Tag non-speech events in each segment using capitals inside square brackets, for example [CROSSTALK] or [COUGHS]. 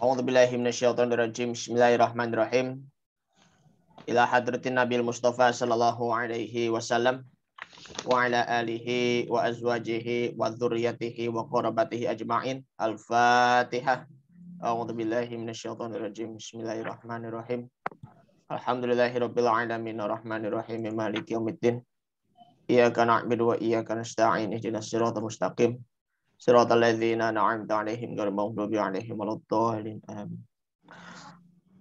A'udzubillahi minasyaitonirrajim. Bismillahirrahmanirrahim. Ila hadratin Nabil Mustafa sallallahu alaihi wasallam wa ala alihi wa azwajihi wa dzurriyyatihi wa qarabatihi ajma'in. Al-Fatihah. A'udzubillahi minasyaitonirrajim. Bismillahirrahmanirrahim. Alhamdulillahirabbil alamin arrahmanirrahim maliki yaumiddin. Iyyaka na'budu wa iyyaka nasta'in. Ihdinas siratal mustaqim. صراط الذين أنعمت عليهم غير المغضوب عليهم ولا الضالين آمين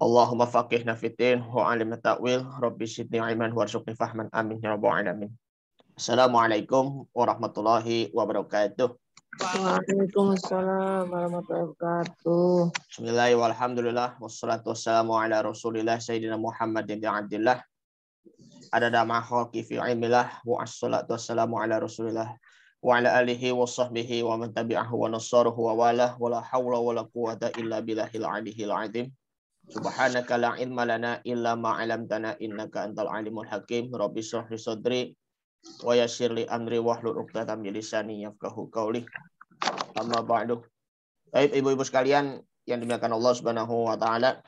اللهم فقهنا في الدين وعلم التأويل ربي زدني علما وارزقني فهما آمين يا رب العالمين السلام عليكم ورحمة الله وبركاته Waalaikumsalam warahmatullahi wabarakatuh. Bismillahirrahmanirrahim. Walhamdulillah wassalatu wassalamu ala Rasulillah Sayyidina Muhammad bin Abdullah. Ada dama fi ilmillah wa assalatu wassalamu ala Rasulillah wa ala alihi wa sahbihi wa man tabi'ahu wa nasaruhu wa walah wa la hawla wa la quwata illa billahil alihil azim. Subhanaka la ilma lana illa ma'alamtana innaka antal alimul hakim. Rabbi syrahli sadri wa yassir li amri wahlul uqdatam min lisani yafqahu qawli. Amma ba'du. Baik ibu-ibu sekalian yang dimuliakan Allah Subhanahu wa taala,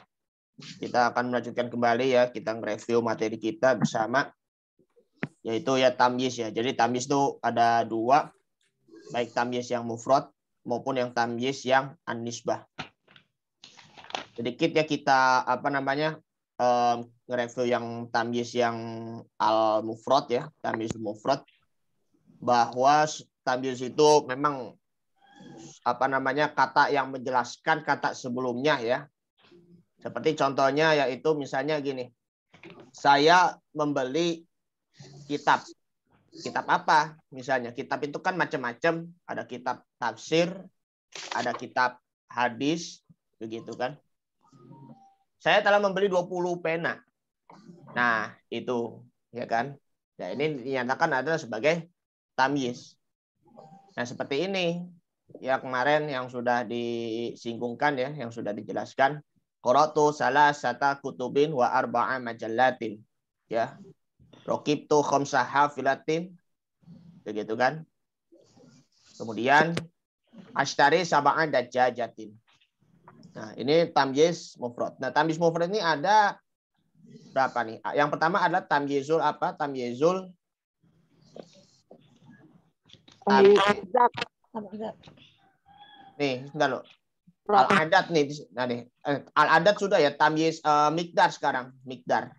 kita akan melanjutkan kembali ya kita nge review materi kita bersama yaitu ya tamyiz ya. Jadi tamyiz itu ada dua, baik tamyiz yang mufrad maupun yang tamyiz yang anisbah. Sedikit ya kita apa namanya nge-review yang tamyiz yang al mufrad ya, tamyiz mufrad bahwa tamyiz itu memang apa namanya kata yang menjelaskan kata sebelumnya ya. Seperti contohnya yaitu misalnya gini. Saya membeli kitab. Kitab apa? Misalnya kitab itu kan macam-macam, ada kitab tafsir, ada kitab hadis, begitu kan. Saya telah membeli 20 pena. Nah, itu ya kan. Nah, ini dinyatakan adalah sebagai tamyiz. Nah, seperti ini ya kemarin yang sudah disinggungkan ya, yang sudah dijelaskan. Qoratu salah sata kutubin wa arba'a majallatin. Ya, Rokib tuh khomsah Begitu kan? Kemudian ashtari sabaan dan jajatin. Nah, ini tamjiz mufrad. Nah, tamjiz mufrad ini ada berapa nih? Yang pertama adalah tamjizul apa? Tamjizul. Nih, sebentar lo. Al adat nih, nah nih. Eh, Al adat sudah ya tamjiz uh, mikdar sekarang, mikdar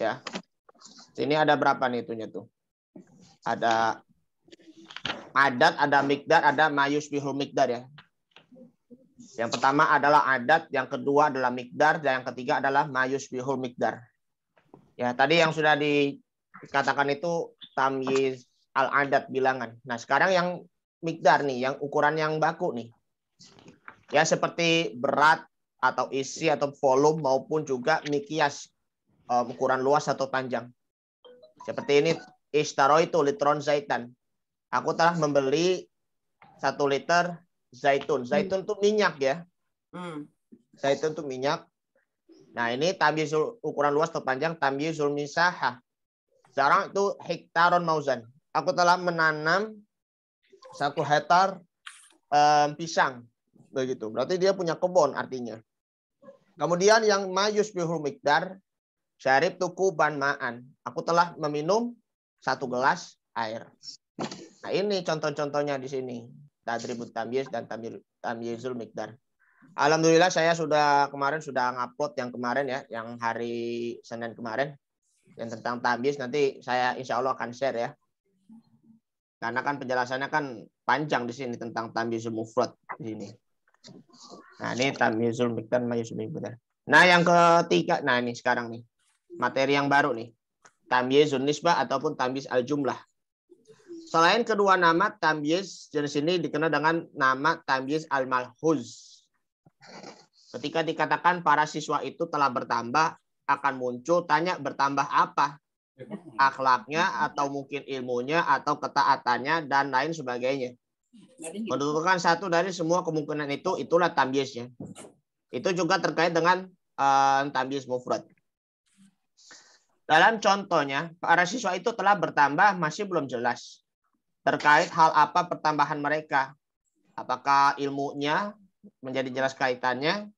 ya. Ini ada berapa nih itunya tuh? Ada adat, ada mikdar, ada mayus bihul mikdar ya. Yang pertama adalah adat, yang kedua adalah mikdar, dan yang ketiga adalah mayus bihul mikdar. Ya, tadi yang sudah dikatakan itu tamyiz al adat bilangan. Nah, sekarang yang mikdar nih, yang ukuran yang baku nih. Ya, seperti berat atau isi atau volume maupun juga mikias uh, ukuran luas atau panjang. Seperti ini, istaro itu litron zaitan. Aku telah membeli satu liter zaitun. Hmm. Zaitun itu minyak ya. Hmm. Zaitun itu minyak. Nah ini tamyizul ukuran luas atau panjang tamyizul misaha. Sekarang itu hektaron mauzan. Aku telah menanam satu hektar um, pisang begitu. Berarti dia punya kebun artinya. Kemudian yang mayus bihul mikdar Syarif tuku ban ma'an. Aku telah meminum satu gelas air. Nah ini contoh-contohnya di sini. Tadribut tamyiz dan tamyizul mikdar. Alhamdulillah saya sudah kemarin sudah ngupload yang kemarin ya, yang hari Senin kemarin yang tentang tamyiz nanti saya insya Allah akan share ya. Karena kan penjelasannya kan panjang di sini tentang tamyizul mufrad di sini. Nah, ini tamyizul mikdar mayizul mikdar. Nah, yang ketiga, nah ini sekarang nih materi yang baru nih. Tamyizun nisbah ataupun tamyiz al-jumlah. Selain kedua nama tamyiz jenis ini dikenal dengan nama tamyiz al-malhuz. Ketika dikatakan para siswa itu telah bertambah, akan muncul tanya bertambah apa? Akhlaknya atau mungkin ilmunya atau ketaatannya dan lain sebagainya. Menentukan satu dari semua kemungkinan itu, itulah tamyiznya. Itu juga terkait dengan uh, tamyiz mufrad. Dalam contohnya, para siswa itu telah bertambah masih belum jelas terkait hal apa pertambahan mereka. Apakah ilmunya menjadi jelas kaitannya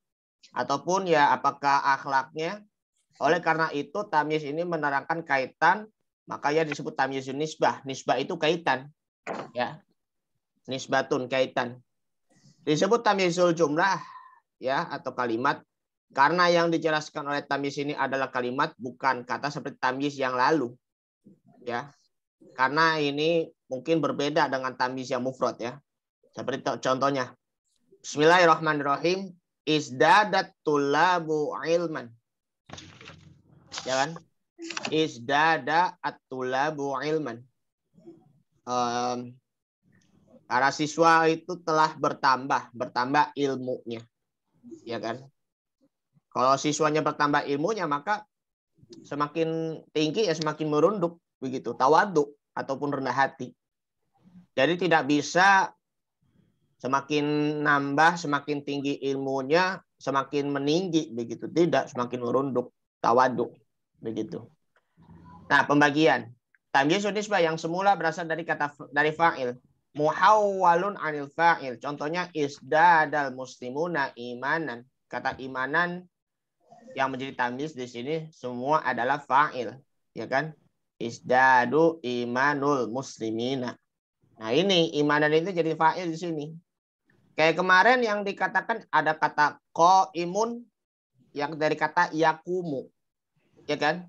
ataupun ya apakah akhlaknya. Oleh karena itu tamyiz ini menerangkan kaitan, maka ya disebut tamyiz nisbah. Nisbah itu kaitan. Ya. Nisbatun kaitan. Disebut tamyizul jumlah ya atau kalimat karena yang dijelaskan oleh tamis ini adalah kalimat bukan kata seperti tamis yang lalu. Ya. Karena ini mungkin berbeda dengan tamis yang mufrod, ya. Seperti contohnya. Bismillahirrahmanirrahim. Isdadat tulabu ilman. Ya kan? Isdadat tulabu ilman. Um, para siswa itu telah bertambah, bertambah ilmunya. Ya kan? Kalau siswanya bertambah ilmunya maka semakin tinggi ya semakin merunduk begitu, tawaduk ataupun rendah hati. Jadi tidak bisa semakin nambah, semakin tinggi ilmunya, semakin meninggi begitu. Tidak, semakin merunduk, tawaduk begitu. Nah, pembagian. Tamyiz nisbah yang semula berasal dari kata dari fa'il. Muhawwalun anil fa'il. Contohnya dal muslimuna imanan. Kata imanan yang menjadi tamis di sini semua adalah fa'il, ya kan? Isdadu imanul muslimina. Nah, ini imanan itu jadi fa'il di sini. Kayak kemarin yang dikatakan ada kata qaimun yang dari kata yakumu. Ya kan?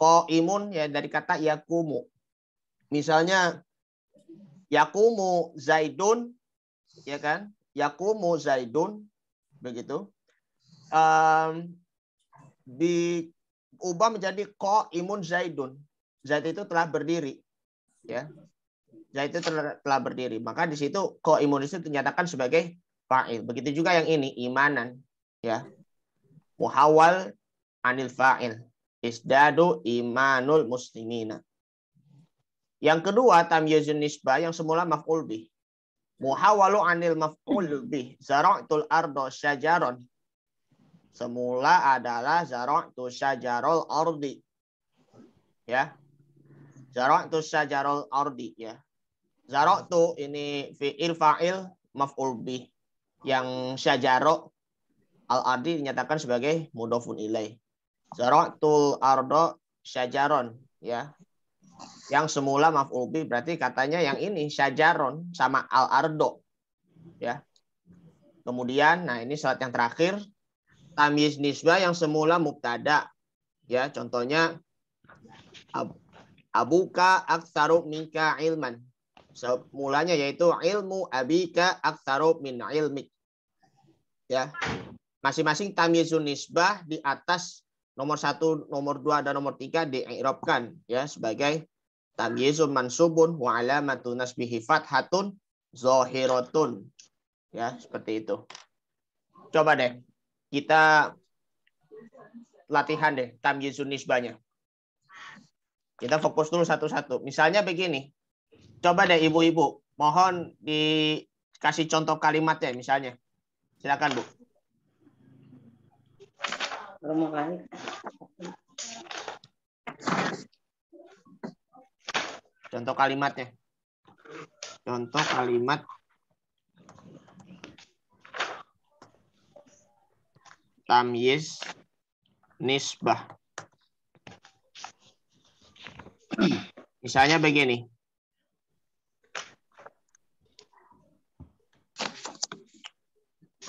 Qaimun ya dari kata yakumu. Misalnya yakumu zaidun ya kan? Yakumu zaidun begitu. Um, diubah menjadi ko imun zaidun. Zaid itu telah berdiri. Ya. Zaid itu telah berdiri. Maka di situ ko imun itu dinyatakan sebagai fa'il. Begitu juga yang ini imanan. Ya. Muhawal anil fa'il. Isdadu imanul muslimina. Yang kedua, tamyizun nisbah yang semula maf'ul bih. Muhawalu anil maf'ul bih. Zara'tul ardo syajaron semula adalah zara'tu syajarul ordi Ya. Zara'tu syajarul ordi ya. tu ini fi'il fa'il maf'ul yang syajarok al ardi dinyatakan sebagai mudofun ilai. tul ardo syajaron ya. Yang semula maf'ul berarti katanya yang ini syajaron sama al ardo ya. Kemudian nah ini surat yang terakhir tamyiz nisbah yang semula mubtada. Ya, contohnya abuka aktsaru minka ilman. Semulanya yaitu ilmu abika aktsaru min ilmik. Ya. Masing-masing tamyizun nisbah di atas nomor satu, nomor dua, dan nomor tiga diirobkan ya sebagai tamyizun mansubun wa alamatun nasbihi fathatun zohirotun, Ya, seperti itu. Coba deh kita latihan deh tamyizun nisbahnya. Kita fokus dulu satu-satu. Misalnya begini. Coba deh ibu-ibu, mohon dikasih contoh kalimatnya misalnya. Silakan, Bu. Contoh kalimatnya. Contoh kalimat tamyiz nisbah. Misalnya begini.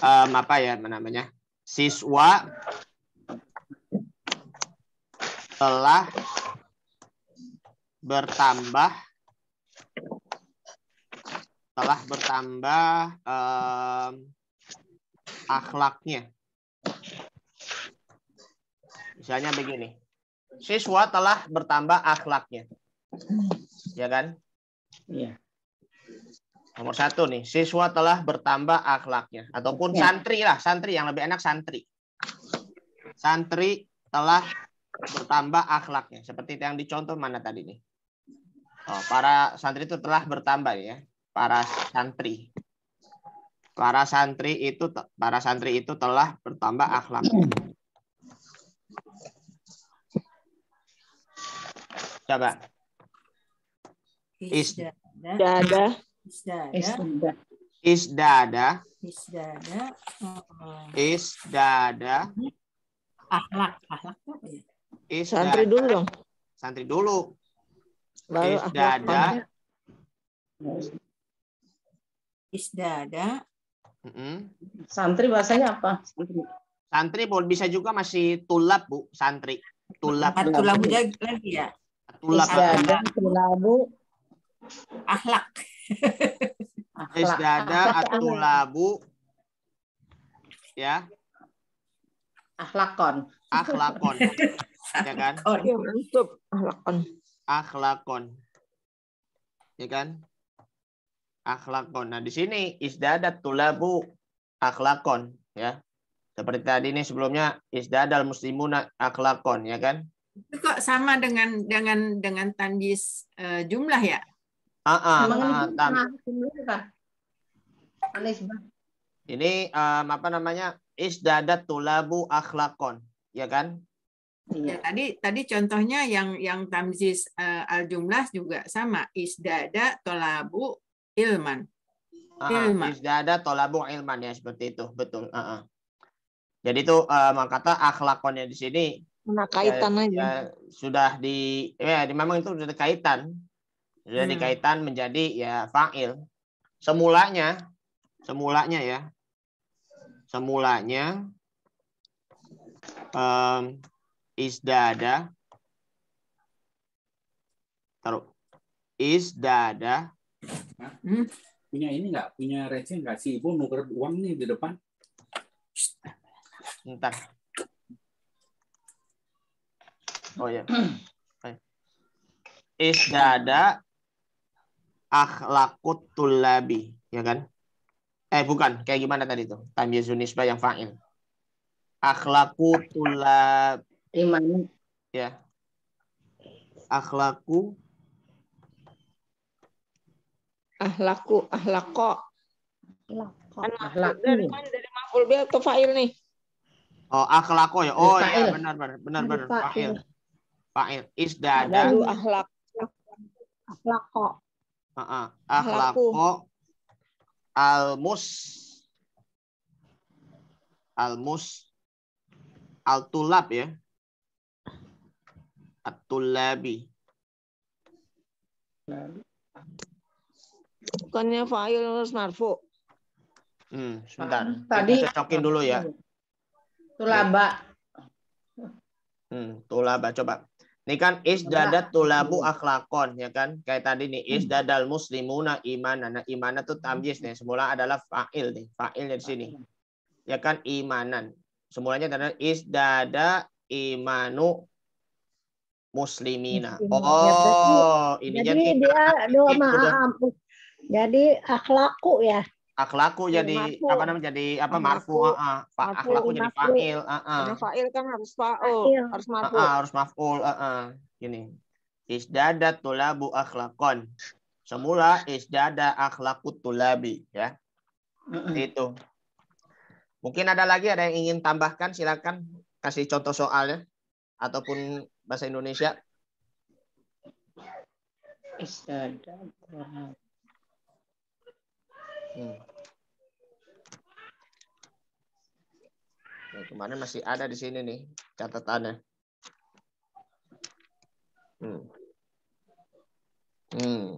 Um, apa ya namanya? Siswa telah bertambah telah bertambah um, akhlaknya Misalnya begini. Siswa telah bertambah akhlaknya. Ya kan? Iya. Nomor satu nih, siswa telah bertambah akhlaknya. Ataupun ya. santri lah, santri. Yang lebih enak santri. Santri telah bertambah akhlaknya. Seperti yang dicontoh mana tadi nih? Oh, para santri itu telah bertambah ya. Para santri. Para santri itu para santri itu telah bertambah akhlaknya. Coba. Isdada. Isdada. Isdada. Isdada. Isdada. Oh. Isdada. Akhlak. Akhlak apa ya? Santri dulu dong. Santri dulu. Lalu Isdada. Isdada. Mm -hmm. Santri bahasanya apa? Santri. Santri bisa juga masih tulap, Bu. Santri. Tulap. Tulap lagi ya? tulak dada tulabu akhlak [LAUGHS] Isdada atulabu ya akhlakon akhlakon ya kan iya, akhlakon akhlakon ya kan akhlakon nah di sini isdada tulabu akhlakon ya seperti tadi ini sebelumnya isdadal muslimuna akhlakon ya kan itu kok sama dengan dengan dengan tandis uh, eh, jumlah ya? Ah, ah, ah Ini um, apa namanya? Isdadat tulabu akhlakon, ya kan? Iya. Ya, tadi tadi contohnya yang yang tamzis uh, eh, al jumlah juga sama isdada tolabu ilman. Uh, ah, ah, is Isdada tolabu ilman ya seperti itu betul. Uh, uh. Jadi itu uh, kata akhlakonnya di sini Nah, kaitan ya, aja. Ya, sudah di ya memang itu sudah kaitan. Sudah hmm. dikaitan menjadi ya fa'il. Semulanya semulanya ya. Semulanya um, isdada taruh isdada hmm? punya ini nggak punya receh nggak sih ibu nuker uang nih di depan ntar Oh ya. Yeah. Isdada akhlakut tulabi, ya kan? Eh bukan, kayak gimana tadi tuh? Tamyizun nisbah yang fa'il. Akhlaku tulab. Iman. Ya. Akhlaku. Akhlaku. ahlako. Akhlaku. Kan dari mana? Dari maful bi atau fa'il nih? Oh, akhlako ya. Oh, iya, ya benar benar benar benar fa'il. Fa'il. Isdada. Lalu ahlak. Ahlako. Uh -uh. Ahlako. Almus. Almus. Altulab ya. Atulabi. Bukannya fa'il harus marfu. Hmm, sebentar. Ah, tadi Kita cocokin dulu ya. Tulaba. Hmm, tulaba coba. Ini kan is dadat tulabu akhlakon ya kan? Kayak tadi nih is dadal muslimuna imanana Nah, imana tuh tamyiz nih. Semula adalah fa'il nih. fa'il di sini. Ya kan imanan. Semulanya adalah is dada imanu muslimina. Ya, oh, ini jadi dia doa gitu maaf. Jadi akhlaku ya. Akhlaku iya, jadi marfu. apa namanya jadi apa marfu, marfu. Uh, fa, marfu. akhlaku marfu. jadi fa'il. Uh, uh. Karena fa'il kan harus fa'ul, harus marfu. Uh, uh, harus maf'ul, uh, uh. Gini. Isdadat tulabu akhlakon. Semula isdada akhlaku tulabi, ya. Itu. Mungkin ada lagi ada yang ingin tambahkan silakan kasih contoh soalnya ataupun bahasa Indonesia. Isdada Hmm. Nah, kemarin masih ada di sini nih catatannya. Hmm. Hmm.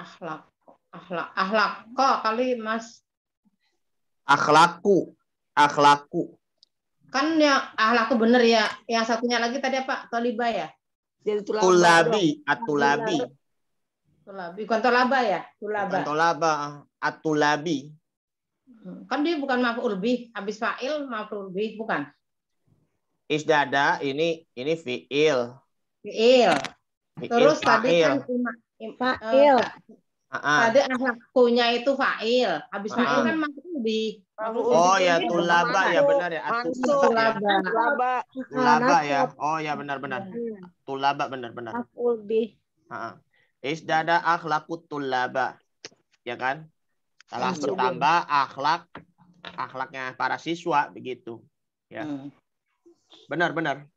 Akhlak, akhlak, akhlak kok kali Mas. Akhlaku, akhlaku kan yang ahlaku bener ya yang satunya lagi tadi apa toliba ya tulabi tulabi atulabi tulabi bukan tolaba ya tulaba bukan tolaba ah. atulabi hmm, kan dia bukan maf'ul urbi habis fa'il maf'ul urbi bukan isdada ini ini fiil fiil terus tadi kan ima, ima, fa'il. Eh, Tadi ahlakunya itu fa'il. Habis fa'il kan masuk di Oh ya tulaba ya benar ya. Tulaba. Tulaba. Tulaba ya. Oh ya benar-benar. Tulaba benar-benar. Aful Is Heeh. akhlakut tulaba. Ya kan? Telah bertambah iya. akhlak akhlaknya para siswa begitu. Ya. Benar-benar. Hmm.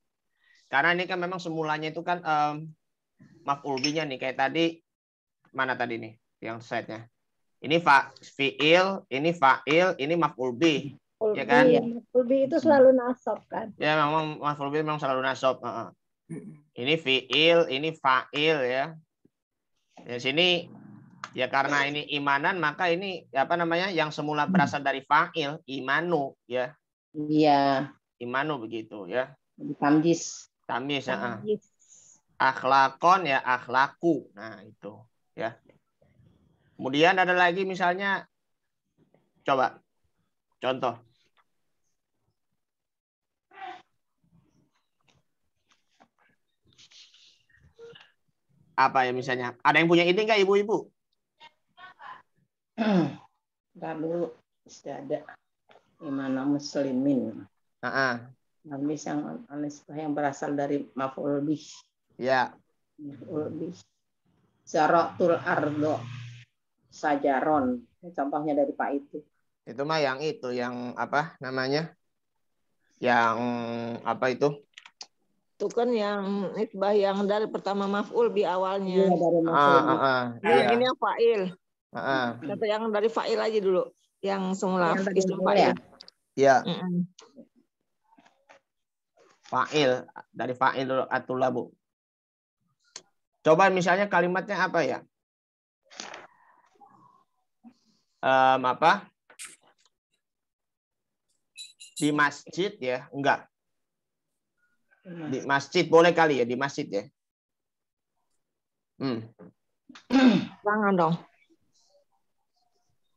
Karena ini kan memang semulanya itu kan um, maf'ul nih kayak tadi mana tadi nih? yang setnya. Ini fa fiil, ini fa'il, ini maf'ul bi. Ya kan? Ya, maf'ul bi itu selalu nasab kan? Ya memang maf'ul bi memang selalu nasab. Uh -huh. Ini fiil, ini fa'il ya. Di sini ya karena ini imanan maka ini apa namanya yang semula berasal dari fa'il imanu ya. Iya. Imanu begitu ya. Tamjis. tamjis ya. Akhlakon ya akhlaku. Nah, itu ya. Kemudian ada lagi misalnya, coba contoh. Apa ya misalnya? Ada yang punya ini enggak ibu-ibu? [CLEARS THROAT] Ntar dulu, sudah ada. Imana muslimin. Uh -uh. Habis yang anisbah yang berasal dari maf'ul bih. Ya. Maf'ul bih. Zaratul ardo sajaron. Contohnya dari Pak itu. Itu mah yang itu yang apa namanya? Yang apa itu? Itu kan yang isbah yang dari pertama maf'ul di awalnya. Iya, dari ah, maf'ul. Ah, ah, ah, nah, iya. ini yang fa'il. Ah, ah. yang dari fa'il aja dulu. Yang semula yang fa'il. Ya? Iya. Mm -mm. Fa'il dari fa'il dulu bu. Coba misalnya kalimatnya apa ya? um, apa di masjid ya enggak di masjid boleh kali ya di masjid ya hmm. jangan dong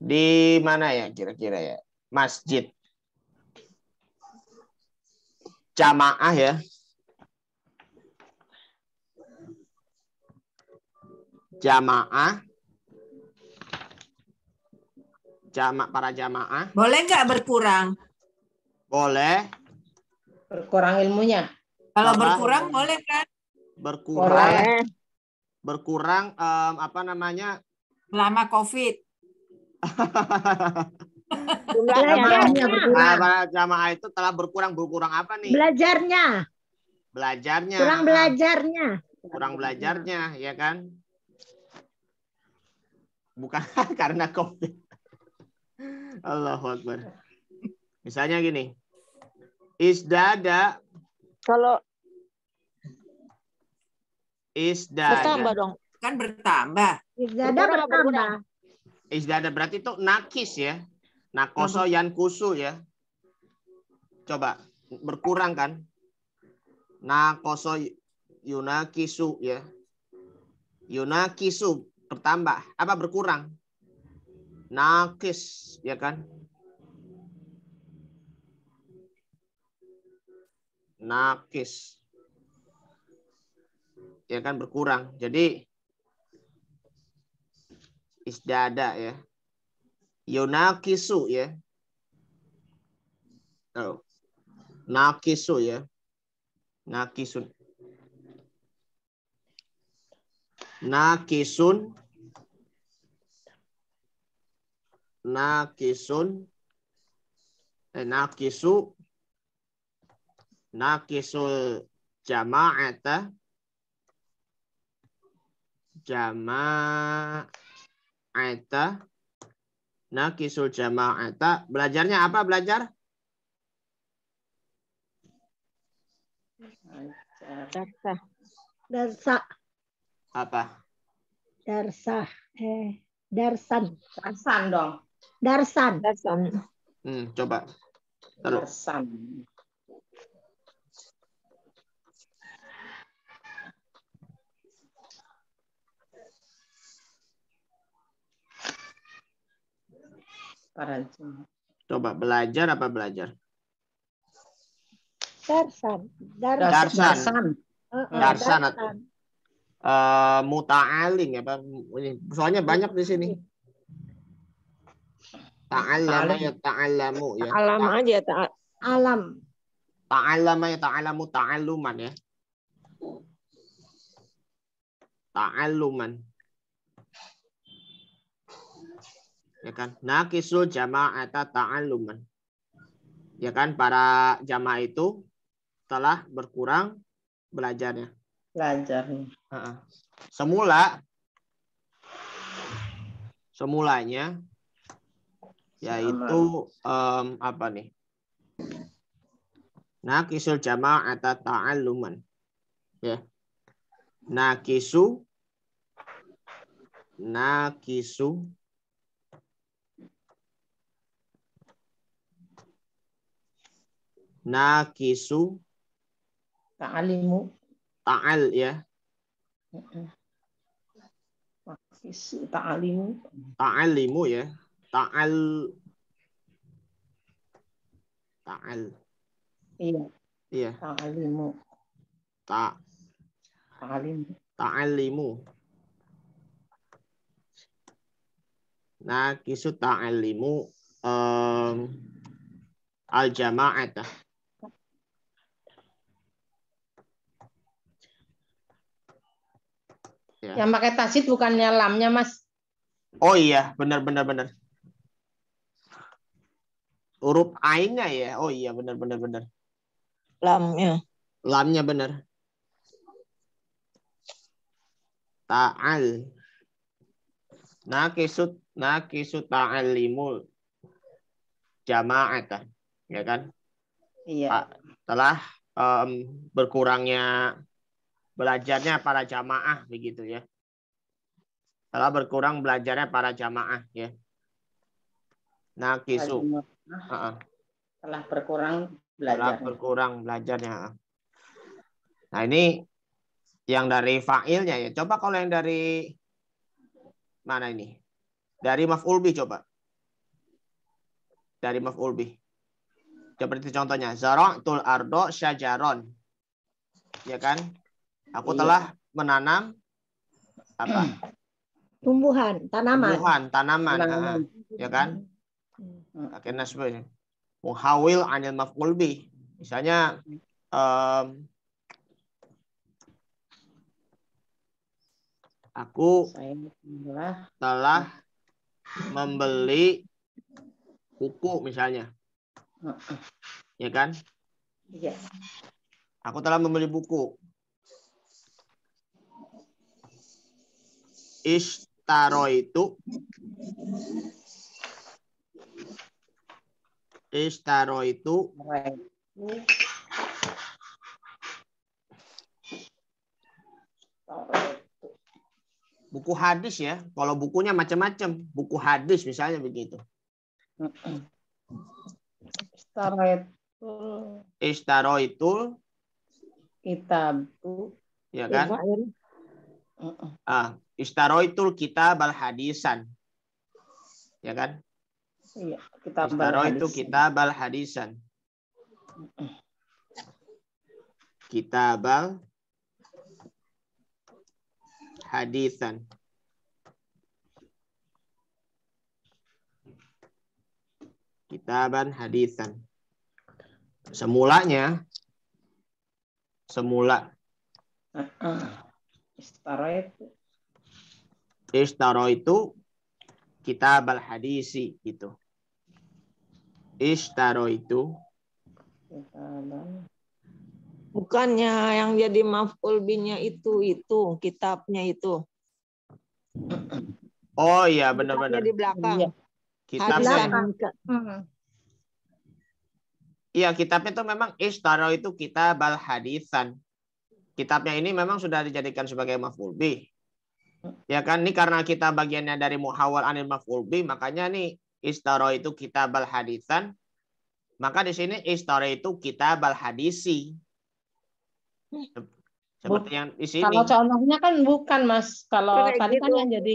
di mana ya kira-kira ya masjid jamaah ya jamaah jamak para jamaah. Boleh nggak berkurang? Boleh. Berkurang ilmunya. Kalau Apa? berkurang boleh kan? Berkurang. Boleh. Berkurang um, apa namanya? Lama COVID. [LAUGHS] Belajarnya Para jamaah itu telah berkurang berkurang apa nih? Belajarnya. Belajarnya. Kurang belajarnya. Kurang belajarnya, ya kan? Bukan [LAUGHS] karena COVID. Allahu Akbar. Misalnya gini. dada Kalau dada Bertambah dong. Kan bertambah. dada bertambah. Is dada berarti itu nakis ya. Nakoso yan kusu ya. Coba berkurang kan? Nakoso yunakisu ya. Yunakisu bertambah apa berkurang? nakis ya kan nakis ya kan berkurang jadi isdada ya yonakisu ya oh. nakisu ya nakisun nakisun nakisun eh, nakisu nakisul jama'ata jama'ata nakisul jama'ata belajarnya apa belajar darsa darsa apa darsa eh darsan darsan dong Darsan. Darsan. Hmm, coba. Taruh. Darsan. Coba belajar apa belajar? Darsan. Dar Darsan. Darsan. Darsan. Darsan. Darsan. Uh, eh, muta'aling apa ya, soalnya banyak di sini Ta'allama ya ta'allamu ya. Alam aja ya alam. Ta'allama ya ta'allamu ta'alluman ya. Ta'alluman. Ya kan? Nakisul jama'ata ta'alluman. Ya kan para jamaah itu telah berkurang belajarnya. Belajar. Semula semulanya yaitu um, apa nih? Nakisul atau ta'aluman. Ya. Nakisu nakisu nakisu ta'alimu ta'al ya nakisu ta'alimu ta'alimu ya Ta'al. Ta'al. Iya. Iya. Ta'alimu. Ta. Ta'alimu. Ta'alimu. Nah, kisu ta'alimu um, al-jama'ata. Ya. Yang pakai tasit bukannya lamnya, Mas. Oh iya, benar benar benar huruf ainnya ya oh iya benar benar benar lamnya lamnya benar ta'al nakisut nakisut ta'alimul jama'atan ya kan iya telah um, berkurangnya belajarnya para jamaah begitu ya telah berkurang belajarnya para jamaah ya nakisut telah berkurang belajar telah berkurang belajarnya nah ini yang dari fa'ilnya ya coba kalau yang dari mana ini dari mafulbi coba dari mafulbi Coba seperti contohnya tul ardo syajaron ya kan aku iya. telah menanam apa tumbuhan tanaman tumbuhan tanaman, tanaman. ya kan Hmm. Akhirnya seperti muhawil anil maf'ul bi Misalnya um, aku telah membeli buku misalnya. Ya kan? Iya. Aku telah membeli buku. Ishtaro itu Istaro itu buku hadis ya. Kalau bukunya macam-macam, buku hadis misalnya begitu. Istaro itu Kitab. Ya kan? Ah, istaroitul kitab al hadisan. Ya kan? Iya, kita Istaro itu kita bal hadisan. Kita bal hadisan. Kitaban hadisan. Semulanya semula istaro itu istaro itu kita al hadisi itu itu, Bukannya yang jadi maf'ul binnya itu itu kitabnya itu. Oh iya benar-benar. Di belakang. Iya. Kitabnya. Hmm. Iya, kitabnya itu memang istaro itu kita al hadisan. Kitabnya ini memang sudah dijadikan sebagai maf'ul Ya kan, ini karena kita bagiannya dari muhawal anil maf'ul makanya nih Istaro itu kita al-hadisan. Maka di sini istaro itu kita al-hadisi. Seperti yang di sini. Kalau contohnya kan bukan, Mas. Kalau Kayak tadi kan gitu. kan yang jadi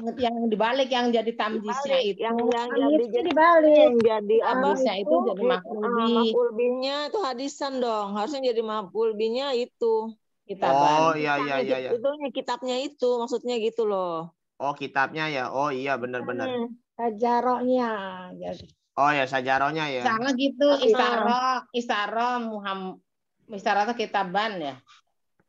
yang dibalik yang jadi tamjisnya itu yang yang jadi, dibalik yang jadi apa itu, itu jadi makulbi uh, ah, makulbinya itu hadisan dong harusnya jadi makulbinya itu kitab oh iya iya iya ya. itunya kitabnya itu maksudnya gitu loh Oh kitabnya ya. Oh iya benar-benar. Hmm, sajarohnya. Oh ya sajarohnya ya. Sama gitu isaro ah. isaro Muhammad isaro itu kitaban ya.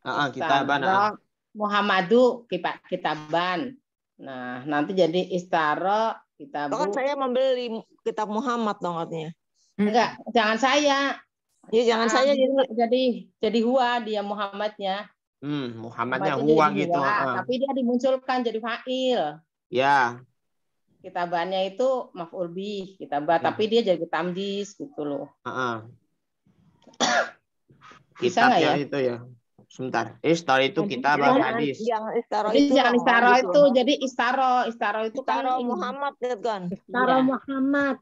Uh, uh, kitaban. Uh. Muhammadu kitaban. Nah nanti jadi istaro kitab. Kan saya membeli kitab Muhammad dong katanya. Hmm. Enggak, jangan saya. Ya jangan ah, saya jadi jadi jadi Hua dia Muhammadnya. Hmm, Muhammadnya uang huwa gitu. Uh. Tapi dia dimunculkan jadi fa'il. Ya. Kitabannya itu maf'ul bih, kitabah, hmm. ya. tapi dia jadi tamjis gitu loh. Uh-uh. [COUGHS] Bisa ya? itu ya. Sebentar. Istar itu kita hadis. Yang istaro jadi itu jangan istaro gitu itu, itu. jadi istaro, istaro itu istaro kan Muhammad kan. Istaro ya. Muhammad.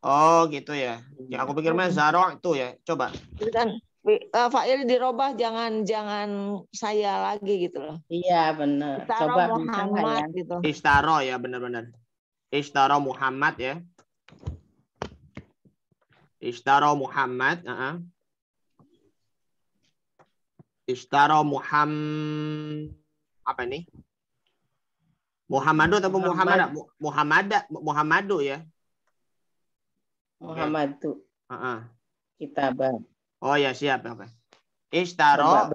Oh, gitu ya. ya aku pikir mah iya. zaro itu ya. Coba. Itu kan uh, fa'il dirobah jangan jangan saya lagi gitu loh. Iya benar. Coba ya? Muhammad gitu. Istaro ya benar-benar. Istaro Muhammad ya. Istaro Muhammad. Uh -huh. Istaro Muhammad apa nih? Muhammadu atau Muhammad. Muhammad Muhammadu ya. Muhammadu. Uh -huh. Kita bang. Oh iya, ya siap oke. Okay. Istaro.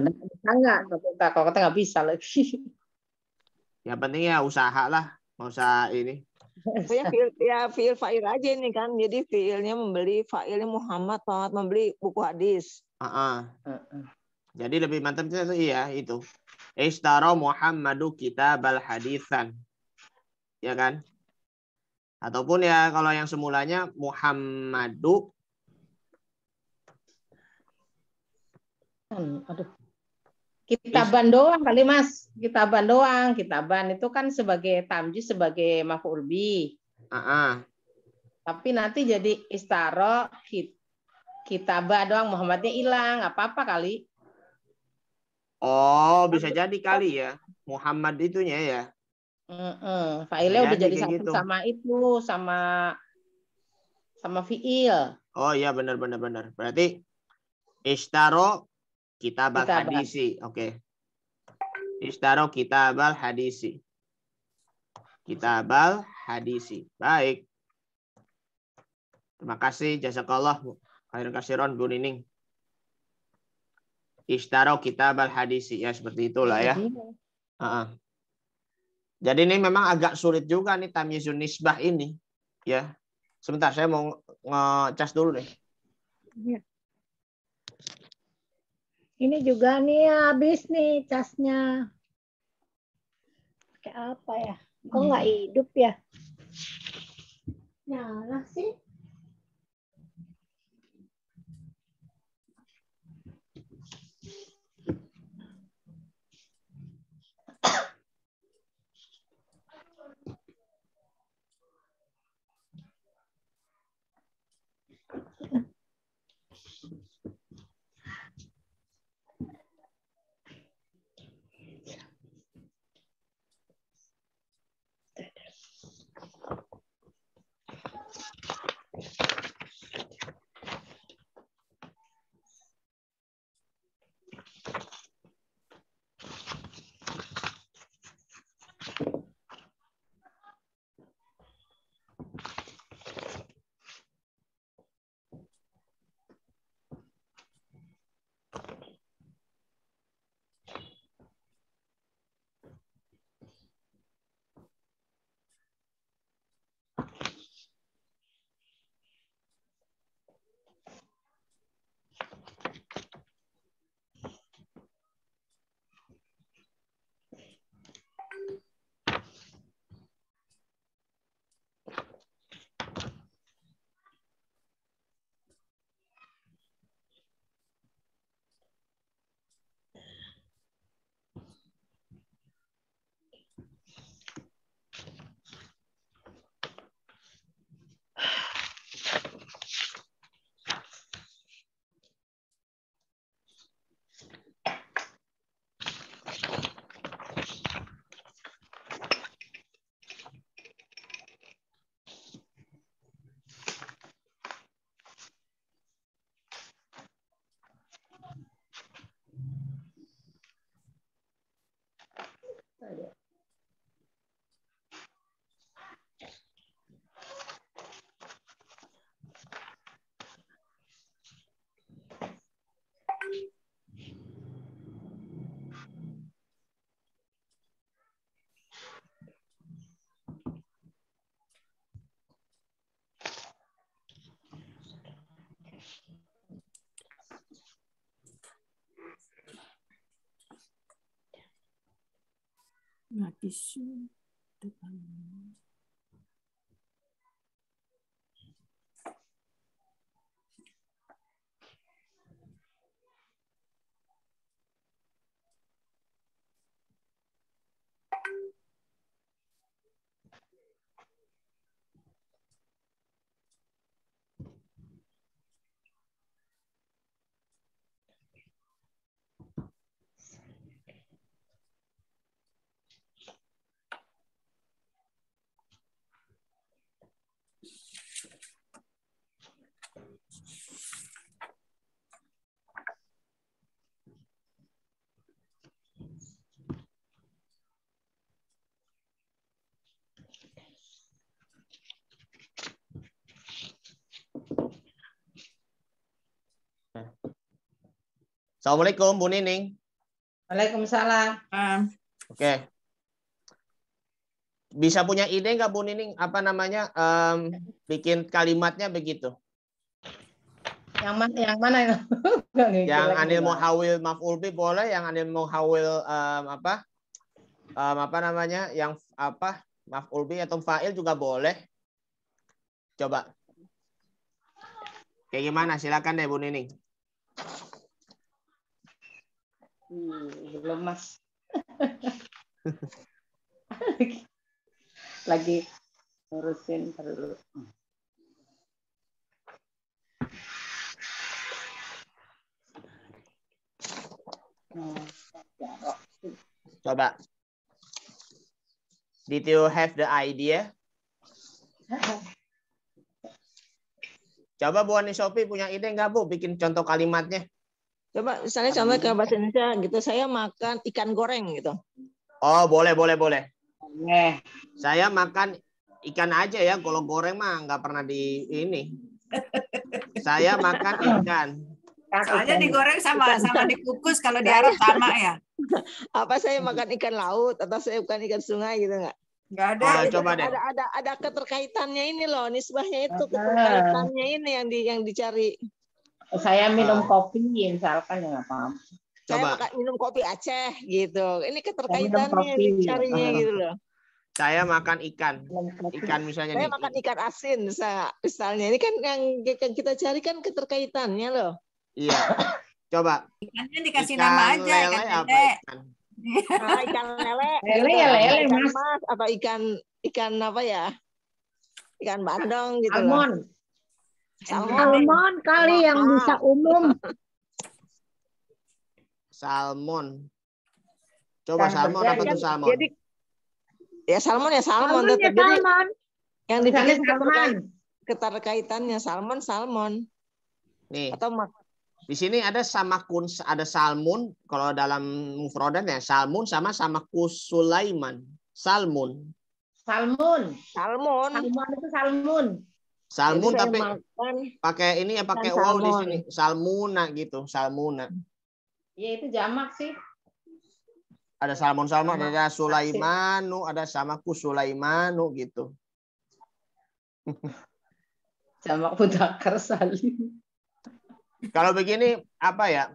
Kalau kata nggak bisa lagi. [LAUGHS] Ya penting ya usaha lah, nggak ini. Ya fiil, ya fiil fa'il aja ini kan. Jadi fiilnya membeli, fa'ilnya Muhammad Muhammad membeli buku hadis. Uh -uh. Jadi lebih mantap itu ya itu. Istaro Muhammadu kitabal hadisan. Ya kan? Ataupun ya kalau yang semulanya Muhammadu Kan, aduh kitaban doang kali mas kita kitaban doang kitaban itu kan sebagai tamji sebagai mafurbi uh -uh. tapi nanti jadi istaro kita kitabah doang Muhammadnya hilang apa apa kali oh bisa jadi kali ya Muhammad itunya ya uh failnya udah jadi satu gitu. sama itu sama sama fiil oh iya benar benar benar berarti istaro kita al-hadisi. Oke. Okay. kita kitab al-hadisi. Kitab al-hadisi. Baik. Terima kasih. jasa kalah Khairan kasiron Bu Nining. Istaro kita al-hadisi. Ya, seperti itulah ya. Uh huh Jadi ini memang agak sulit juga nih tamyizun nisbah ini. Ya. Sebentar, saya mau ngecas dulu deh. Iya. Ini juga nih habis nih casnya. Kayak apa ya? Kok hmm. nggak hidup ya? Nyala sih. Aqui, Assalamualaikum Bu Nining. Waalaikumsalam. Oke. Okay. Bisa punya ide nggak Bu Nining apa namanya um, bikin kalimatnya begitu? Yang mana? Yang mana? [LAUGHS] Gitu yang anil muhawil Mafulbi boleh, yang anil muhawil um, apa? Um, apa namanya? Yang apa? Mafulbi atau fa'il juga boleh. Coba. Kayak gimana? Silakan deh Bu Nining. Hmm, belum mas. [LAUGHS] Lagi ngurusin perlu. Coba. Did you have the idea? [LAUGHS] Coba Bu Ani Sophie punya ide nggak Bu bikin contoh kalimatnya? Coba ya, misalnya contoh ke bahasa Indonesia gitu, saya makan ikan goreng gitu. Oh, boleh, boleh, boleh. Eh, Saya makan ikan aja ya, kalau goreng mah nggak pernah di ini. saya makan ikan. Soalnya digoreng sama sama dikukus kalau di Arab sama ya. Apa saya makan ikan laut atau saya bukan ikan sungai gitu nggak? Enggak ada. Oh, coba deh. Ada ada ada keterkaitannya ini loh, nisbahnya itu keterkaitannya ini yang di yang dicari. Saya minum uh, kopi misalkan ya apa Coba. Saya minum kopi Aceh gitu. Ini keterkaitannya carinya uh, gitu loh. Saya makan ikan. Ikan misalnya. Saya nih. makan ikan asin misalnya. Ini kan yang kita cari kan keterkaitannya loh. Iya. Coba. Ikannya dikasih ikan nama aja lele, ikan lele. Ikan? Nah, ikan lele. Lele ya lele, lele mas. mas. Apa ikan ikan apa ya? Ikan bandeng gitu. Almond. Loh. Salmon kali yang bisa umum. Salmon. Coba salmon, salmon apa tuh salmon? Jadi, ya salmon ya salmon. Salmon ya salmon. Jadi, yang dipilih salmon. Keterkaitannya salmon salmon. Nih. Atau di sini ada sama kun ada salmon kalau dalam mufrodat ya salmon sama sama kusulaiman salmon. Salmon. Salmon. Salmon itu salmon. Salmon Jadi tapi pakai ini ya pakai wow di sini. salmona gitu, salmona. Iya itu jamak sih. Ada salmon salmon, nah, ada Sulaimanu, ada samaku Sulaimanu gitu. [LAUGHS] jamak mudakar salim. Kalau begini apa ya?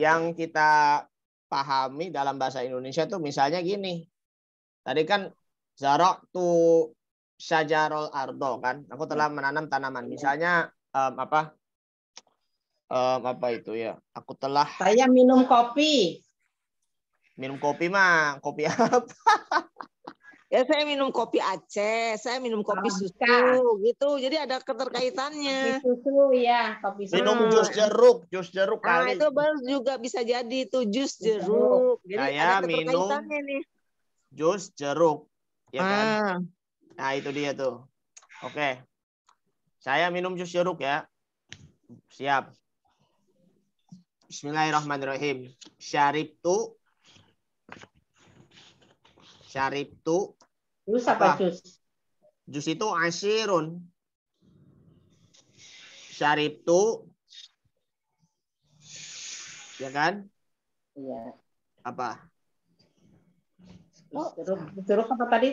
Yang kita pahami dalam bahasa Indonesia tuh misalnya gini. Tadi kan zarok tuh syajarul ardo kan. Aku telah hmm. menanam tanaman. Misalnya um, apa? Um, apa itu ya? Aku telah Saya minum kopi. Minum kopi mah, kopi [LAUGHS] apa? ya saya minum kopi Aceh, saya minum kopi oh, susu kan. gitu. Jadi ada keterkaitannya. Kopi susu ya, kopi susu. Minum jus jeruk, jus jeruk nah, kali. itu baru juga bisa jadi itu jus jeruk. Jadi saya ada keterkaitannya minum nih. Jus jeruk. Ya kan? ah. kan? Nah, itu dia tuh. Oke. Saya minum jus jeruk ya. Siap. Bismillahirrahmanirrahim. syarip tuh syarip tuh Jus apa jus? Jus itu asirun. syarip tuh Ya kan? Iya. Apa? Oh, jeruk, jeruk apa tadi?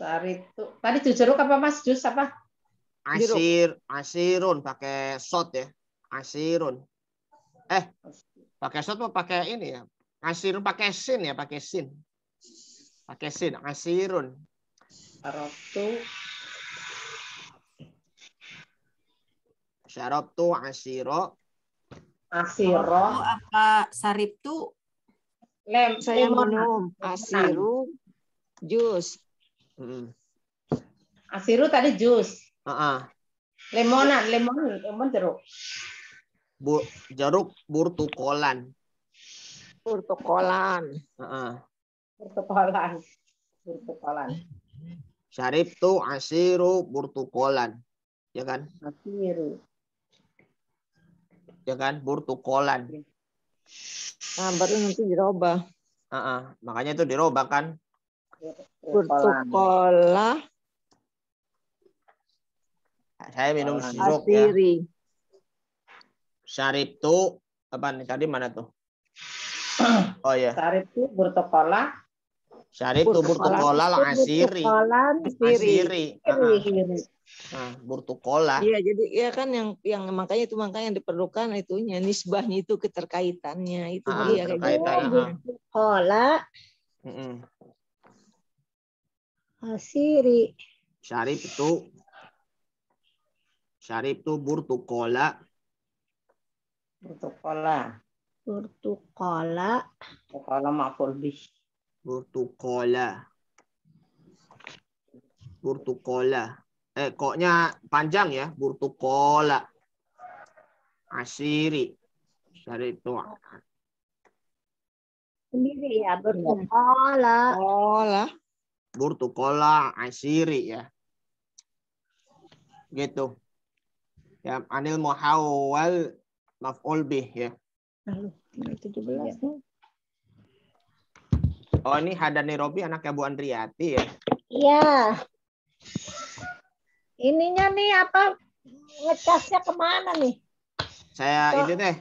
Tari tuh. Tadi jus jeruk apa Mas? Jus apa? Asir, asirun pakai shot ya. Asirun. Eh, pakai shot mau pakai ini ya. Asirun pakai sin ya, pakai sin. Pakai sin, asirun. Arabtu Syarab tu asiro. Asiro apa sarip tu? Lem saya minum. Asiru jus. Mm. Asiru tadi jus. Uh -uh. Lemonan, lemon, lemon jeruk. Bu, jeruk burtukolan. Burtukolan. Uh -uh. Burtukolan. Burtukolan. Syarif tuh asiru burtukolan. Ya kan? Asiru. Ya kan? Burtukolan. Nah, baru nanti dirubah. Uh -uh. Makanya itu dirubah kan? bertukolah saya minum sirup ya. asiri. [COUGHS] Oh, ya Sarip tu apa nih tadi mana tuh oh ya syarib tu bertukolah syarib tu bertukolah asiri asiri Nah, ah, ah. burtukola. Iya, jadi ya kan yang yang makanya itu makanya yang diperlukan itunya nisbahnya itu keterkaitannya itu ah, dia kayak gitu. Asiri. Syarif itu Syarif itu burtukola. Burtukola. Burtukola. Burtukola ma'ful bih. Burtukola. Burtukola. Eh, koknya panjang ya. Burtukola. Asiri. Syarif itu sendiri ya bertukola. Oh, Burtukola Asiri ya. Gitu. Ya, anil muhawwal maf'ul bih ya. Iya. Oh, ini Hadani Robi anaknya Bu Andriati ya. Iya. Ininya nih apa ngecasnya kemana nih? Saya oh. ini deh.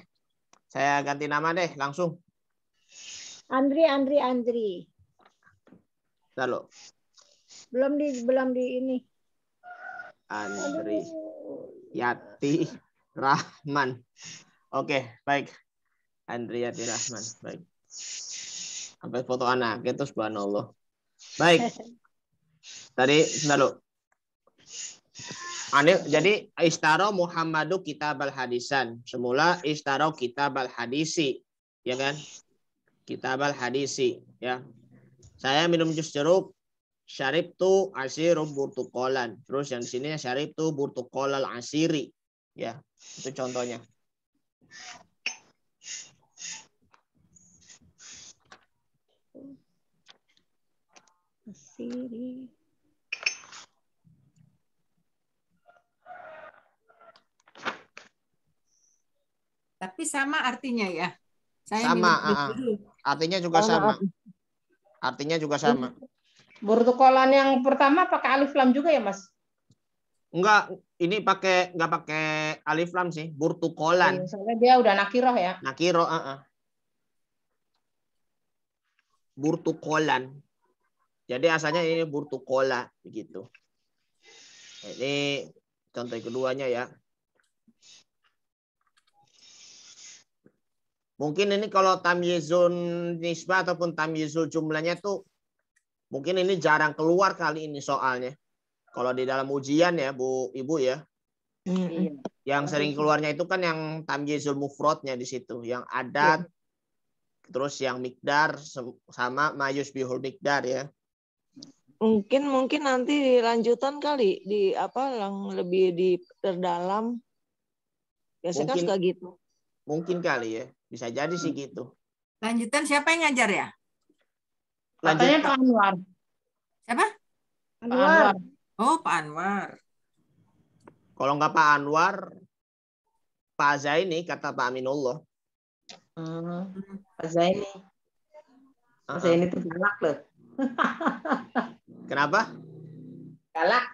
Saya ganti nama deh langsung. Andri, Andri, Andri. Halo. belum di belum di ini. Andri Yati Rahman. Oke, baik. Andri Yati Rahman. Baik. Sampai foto anak itu subhanallah. Baik. Tadi lalu dulu. jadi istaro Muhammadu kitab al hadisan. Semula istaro kitab al hadisi, ya kan? Kitab al hadisi, ya. Saya minum jus jeruk. Syarib tu asiru burtukolan. Terus yang di sini syarib tu burtukolal asiri. Ya, itu contohnya. Asiri. Tapi sama artinya ya. Saya sama, uh, artinya juga oh, sama. Artinya juga sama. Burtukolan yang pertama pakai alif lam juga ya, Mas? Enggak, ini pakai enggak pakai alif lam sih, burtukolan. Iya, soalnya dia udah nakiroh ya. Nakiroh, uh -uh. burtukolan. Jadi asalnya ini burtukola begitu. Ini contoh keduanya ya. Mungkin ini kalau tamyizun nisbah ataupun tamyizul jumlahnya tuh mungkin ini jarang keluar kali ini soalnya. Kalau di dalam ujian ya Bu Ibu ya. Iya. Yang iya. sering keluarnya itu kan yang tamyizul mufradnya di situ, yang adat iya. terus yang mikdar sama mayus bihul mikdar ya. Mungkin mungkin nanti lanjutan kali di apa yang lebih di terdalam. Biasanya kan mungkin, kan gitu. Mungkin kali ya. Bisa jadi sih gitu. Lanjutan siapa yang ngajar ya? Katanya Pak Anwar. Siapa? Anwar. Oh, Pak Anwar. Kalau nggak Pak Anwar, Pak Zaini kata Pak Aminullah. Hmm, hmm. Pak Zaini. Pak Zaini itu galak loh. Kenapa? Galak.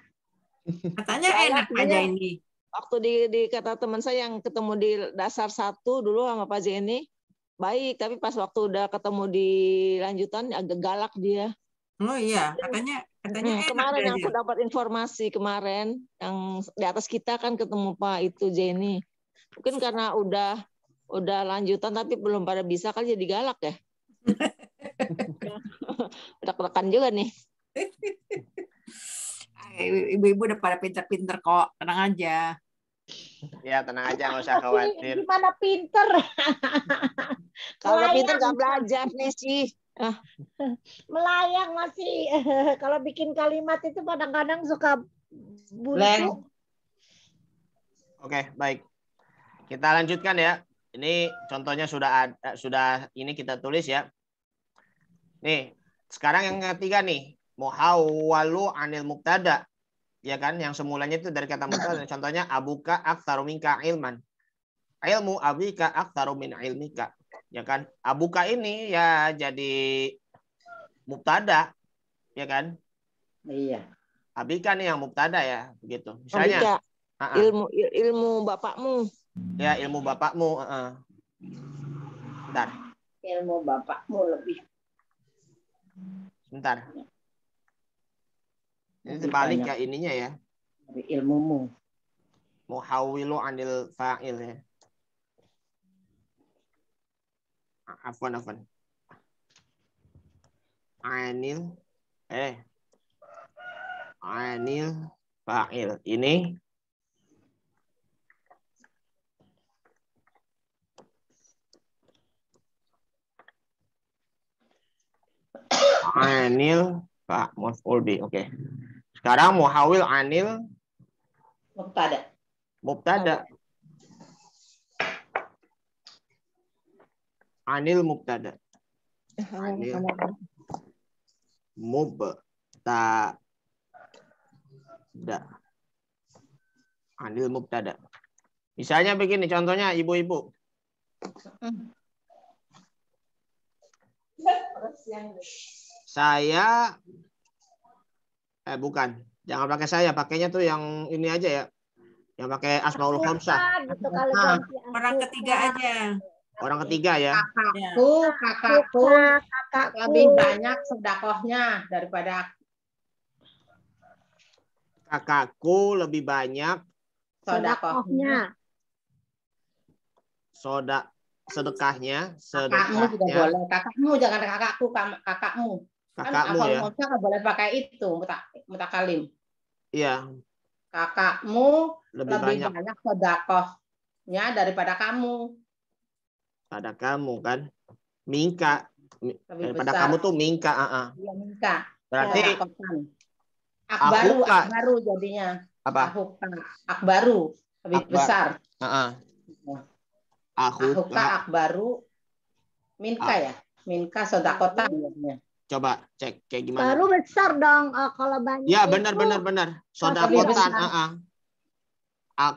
Katanya enak Pak Zaini waktu di, di kata teman saya yang ketemu di dasar satu dulu sama Pak Zeni baik tapi pas waktu udah ketemu di lanjutan agak galak dia oh iya katanya katanya hmm, kemarin yang aku dapat informasi kemarin yang di atas kita kan ketemu Pak itu Jenny mungkin karena udah udah lanjutan tapi belum pada bisa kali jadi galak ya tekan [LAUGHS] juga nih ibu-ibu udah pada pinter-pinter kok tenang aja Ya tenang aja nggak usah khawatir. Gimana pinter? [LAUGHS] kalau pinter nggak belajar nih sih. Ah. Melayang masih. [LAUGHS] kalau bikin kalimat itu kadang-kadang suka bulan. Oke baik. Kita lanjutkan ya. Ini contohnya sudah ada, eh, sudah ini kita tulis ya. Nih sekarang yang ketiga nih Muhawwalu anil muktada ya kan yang semulanya itu dari kata mutal [CLEARS THROAT] contohnya abuka aktsaru minka ilman ilmu abika aktsaru min ilmika ya kan abuka ini ya jadi mubtada ya kan iya abika nih yang mubtada ya begitu misalnya abika. Uh -uh. ilmu ilmu bapakmu ya ilmu bapakmu uh -uh. Bentar. ilmu bapakmu lebih Bentar. Ini terbalik ya ininya ya. Dari ilmumu. Muhawilu anil fa'il ya. Afwan, afwan. Anil. Eh. Anil fa'il. Ini anil pak maf'ul bi oke okay. Sekarang muhawil anil mubtada. Mubtada. Anil mubtada. Anil mubtada. Anil mubtada. Misalnya begini contohnya ibu-ibu. Hmm. Saya eh bukan jangan pakai saya pakainya tuh yang ini aja ya yang pakai asmaul khomsa gitu ah. iya, orang ketiga aja orang ketiga ya kakakku iya. kakakku kakakku lebih banyak sedekahnya daripada kakakku lebih banyak sedekahnya soda sedekahnya sedekahnya kakakmu juga boleh kakakmu jangan kakakku kakakmu Kakakmu kan, ya. nggak boleh pakai itu, kalim. Iya. Kakakmu lebih, lebih banyak, banyak sodakohnya daripada kamu. Pada kamu kan. Mingka. Lebih daripada kamu tuh mingka. Uh ah, -uh. Ah. Iya, mingka. Berarti iya, akbaru, akbaru jadinya. Apa? Akbaru. Lebih Akbar. besar. Uh -uh. Ahuka. akbaru. Minka ah. ya? Minka sodakotan. Ya. Coba cek kayak gimana. Baru besar dong uh, kalau banyak. Ya benar benar benar benar. Sodakotan. Uh -uh.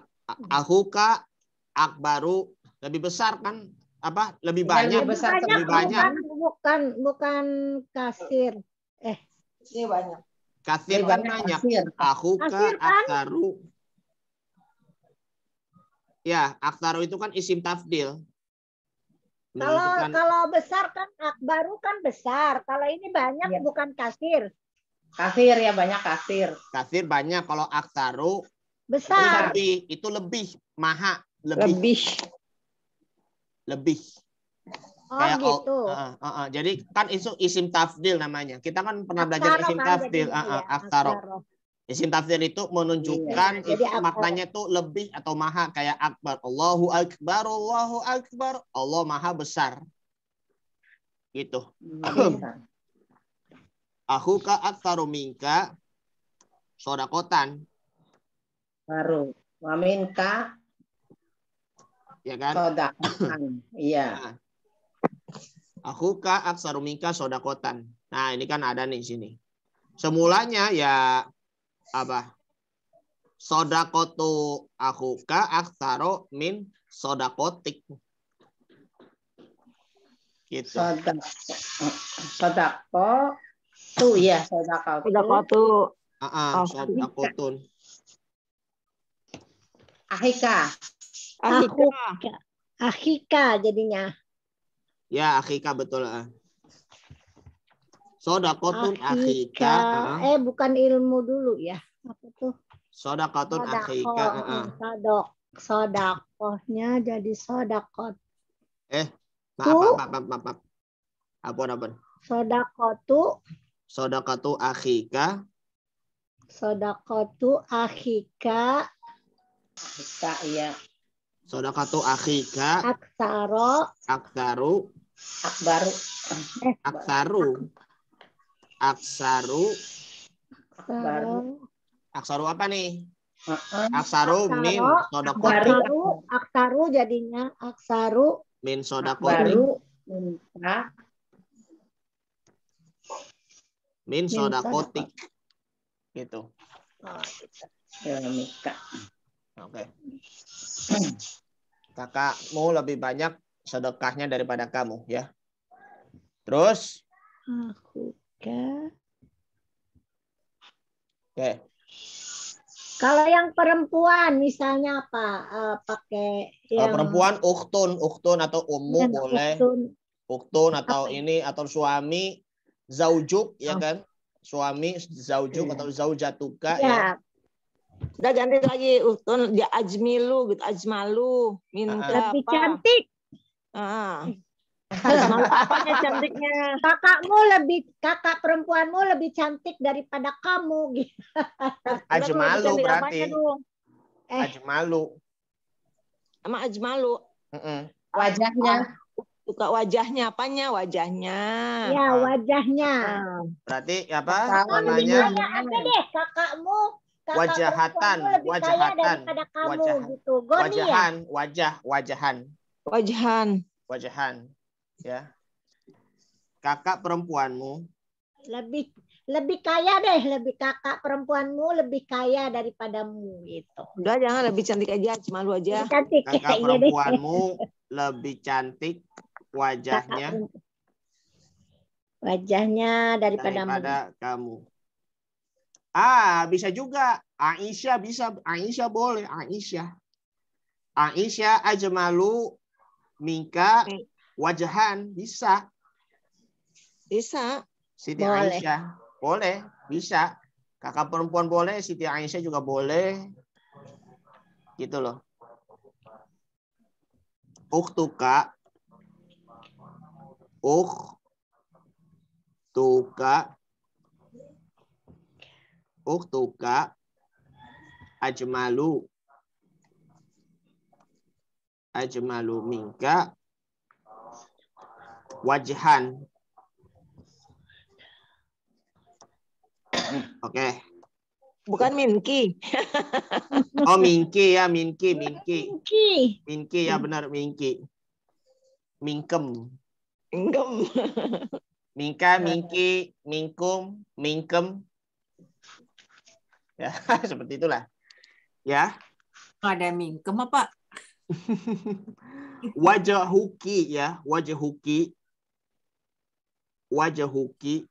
ahuka akbaru lebih besar kan apa lebih banyak lebih besar lebih banyak bukan bukan kasir eh ini iya, banyak kasir kan banyak ahuka Akbaru. ya Akbaru itu kan isim tafdil kalau kalau besar kan akbaru ah, kan besar. Kalau ini banyak ya. bukan kasir. Kasir ya banyak kasir. Kasir banyak. Kalau aksaru besar. Itu lebih, itu lebih maha lebih. Lebih. Lebih. Oh Kayak gitu. Oh, uh, uh, uh, Jadi kan isu isim tafdil namanya. Kita kan pernah aksaro belajar isim kan tafdil. Uh, uh, ya, aksaro. aksaro. Isim tafsir itu menunjukkan iya, itu maknanya itu lebih atau maha kayak akbar. Allahu akbar, Allahu akbar. Allah maha besar. Gitu. Hmm. Aku ka aktaru minka sodakotan. Baru. Waminka ya kan? Sodakotan. [COUGHS] iya. Nah. Aku ka aksaru minka sodakotan. Nah, ini kan ada nih sini. Semulanya ya apa? Sodakotu akuka aksaro min sodakotik. Gitu. soda Sodako tuh ya soda oh. Sodakotu. Ah, uh -uh, akika Ahika. akika Ahika jadinya. Ya, akika betul. Sodakotun akhika. akhika. Eh bukan ilmu dulu ya. Apa tuh? Sodakotun Sodako. akhika. Hmm, sodok. Sodakohnya jadi sodakot. Eh maaf maaf maaf maaf. apa apa apa Sodakotu. Sodakotu akhika. Sodakotu akhika. Akhika, iya. Sodakotu akhika. Aksaro. Aksaru. Akbaru. Eh, Aktaru. Aksaru. Aksaru. Aksaru apa nih? Aksaru, aksaru min sodakot. Aksaru, aksaru jadinya aksaru min sodakot. Baru Min sodakotik. Gitu. Ya, Oke. Okay. Kakakmu lebih banyak sedekahnya daripada kamu ya. Terus? Aku. Oke. Okay. Kalau yang perempuan misalnya apa uh, pakai yang... Kalau perempuan uktun, uktun atau ummu iya, boleh. Uktun. uktun atau apa? ini atau suami zaujuk ya oh. kan? Suami zaujuk ya. atau zaujatuka ya. ya. Udah ganti lagi uktun dia ajmilu gitu, ajmalu, minta ah. Lebih apa? cantik. Ah. Apanya cantiknya? Kakakmu lebih kakak perempuanmu lebih cantik daripada kamu gitu. [LAUGHS] Ajmalu berarti. Eh. Ajmalu. Sama Ajmalu. Mm -mm. Wajahnya. Suka wajahnya apanya? Wajahnya. Ya, ah. wajahnya. Berarti apa? Namanya. Apa deh kakakmu Kakak wajahatan, wajahatan, kamu, gitu. Ya? wajahan, gitu. wajahan, ya? wajah, wajahan, wajahan, wajahan ya kakak perempuanmu lebih lebih kaya deh lebih kakak perempuanmu lebih kaya daripadamu gitu udah jangan lebih cantik aja cuma lu aja lebih cantik, kakak ya, perempuanmu [LAUGHS] lebih cantik wajahnya wajahnya daripada, daripada kamu ah bisa juga Aisyah bisa Aisyah boleh Aisyah Aisyah aja malu minka wajahan bisa. Bisa. Siti boleh. Aisyah boleh, bisa. Kakak perempuan boleh, Siti Aisyah juga boleh. Gitu loh. tuka, tuka. uh tuka Ajmalu. Ajmalu mingka wajhan. Oke. Okay. Bukan minki. oh, minki ya, minki, minki. Minki. Minki ya benar minki. Mingkem. Mingkem. Mingka, Minki mingkum, mingkem. Ya, [LAUGHS] seperti itulah. Ya. Ada mingkem apa? [LAUGHS] Wajah Huki ya, Wajah Huki wajahuki